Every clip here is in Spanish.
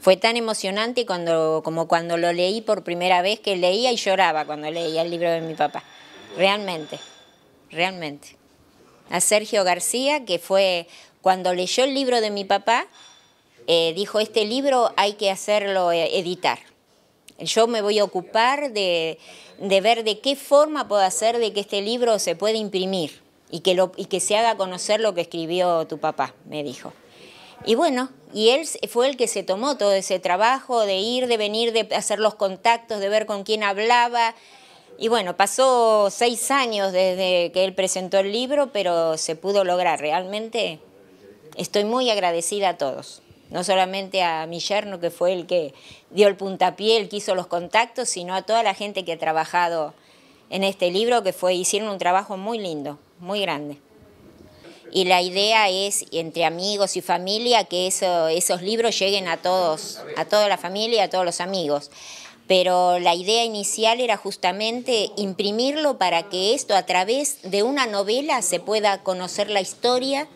Fue tan emocionante cuando, como cuando lo leí por primera vez que leía y lloraba cuando leía el libro de mi papá. Realmente, realmente. A Sergio García, que fue cuando leyó el libro de mi papá, eh, dijo, este libro hay que hacerlo eh, editar. Yo me voy a ocupar de, ver de qué forma puedo hacer de que este libro se pueda imprimir y que se haga conocer lo que escribió tu papá, me dijo. Y bueno, y él fue el que se tomó todo ese trabajo de ir, de venir, de hacer los contactos, de ver con quién hablaba. Y bueno, pasó seis años desde que él presentó el libro, pero se pudo lograr. Realmente estoy muy agradecida a todos, no solamente a mi yerno, que fue el que dio el puntapié, el que hizo los contactos, sino a toda la gente que ha trabajado en este libro, que fue, hicieron un trabajo muy lindo, muy grande y la idea es entre amigos y familia que esos libros lleguen a todos, a toda la familia, y a todos los amigos. Pero la idea inicial era justamente imprimirlo para que esto a través de una novela se pueda conocer la historia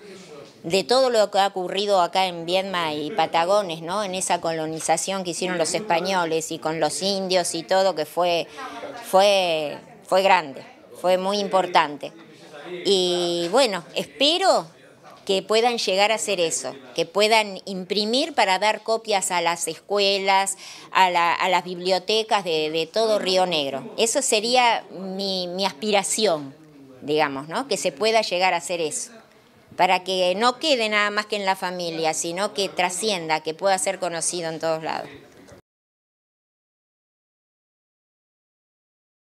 de todo lo que ha ocurrido acá en Viedma y Patagones, ¿no? En esa colonización que hicieron los españoles y con los indios y todo que fue fue fue grande, fue muy importante. Y bueno, espero que puedan llegar a hacer eso, que puedan imprimir para dar copias a las escuelas, a, la, las bibliotecas de, todo Río Negro. Eso sería mi, mi aspiración, digamos, ¿no? que se pueda llegar a hacer eso, para que no quede nada más que en la familia, sino que trascienda, que pueda ser conocido en todos lados.